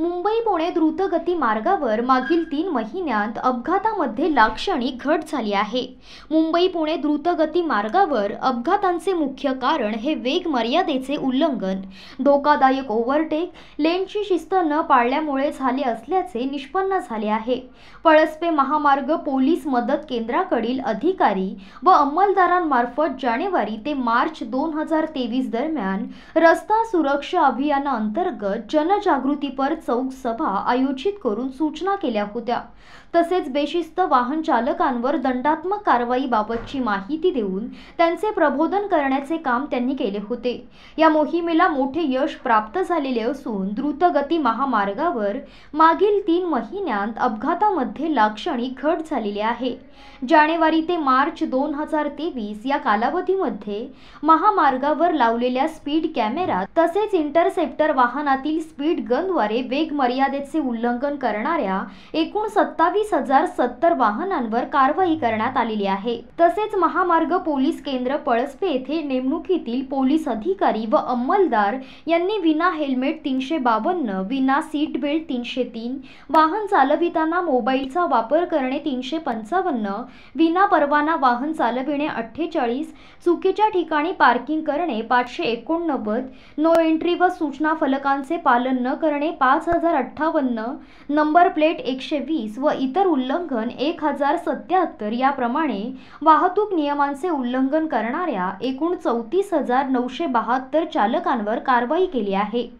मुंबई पुणे द्रुतगती मार्गावर मागील तीन महिन्यांत अपघातामध्ये लाक्षणिक घट झाली आहे मुंबई पुणे द्रुतगती मार्गावर अपघातांचे मुख्य कारण हे वेग मर्यादेचे उल्लंघन धोकादायक ओव्हरटेक लेनची शिस्त न पाळल्यामुळे झाले असल्याचे निष्पन्न झाले आहे पळसपे महामार्ग पोलीस मदत केंद्राकडील अधिकारी व अंमलदारांमार्फत जानेवारी ते मार्च दोन हजार तेवीस दरम्यान रस्ता सुरक्षा अभियानाअंतर्गत जनजागृतीपर चौक सभा आयोजित करून सूचना केल्या होत्या तसेच बेशिस्त वाहन चालकांवर दंडात्मक कारवाई बाबतची माहिती देऊन त्यांचे प्रबोधन करण्याचे काम त्यांनी केले होते या मोहिमेला मोठे यश प्राप्त झालेले असून द्रुतगती महामार्गावर मागील तीन महिन्यांत अपघातामध्ये लाक्षणिक घट झालेली आहे जानेवारी ते मार्च दोन हजार तेवीस या कालावधीमध्ये महामार्गावर लावलेल्या स्पीड कॅमेरा तसेच इंटरसेप्टर वाहनातील स्पीड गनद्वारे वेग मर्यादेचे उल्लंघन करणाऱ्या एकूण सत्तावीस हजार सत्तर वाहनांवर कारवाई करण्यात आलेली आहे तसेच महामार्ग पोलीस केंद्र पळसपे येथे नेमणुकीतील पोलीस अधिकारी व अंमलदार यांनी विना हेल्मेट तीनशे बावन्न विना सीट बेल्ट तीनशे तीन वाहन चालविताना मोबाईलचा वापर करणे तीनशे पंचावन्न विना परवाना वाहन चालविणे अठ्ठेचाळीस चुकीच्या ठिकाणी पार्किंग करणे पाचशे एकोणनव्वद नो एंट्री व सूचना फलकांचे पालन न करणे पाच हजार अठ्ठावन्न नंबर प्लेट एकशे वीस व इतर उल्लंघन एक हजार सत्याहत्तर याप्रमाणे वाहतूक नियमांचे उल्लंघन करणाऱ्या एकूण चौतीस हजार नऊशे बहात्तर चालकांवर कारवाई केली आहे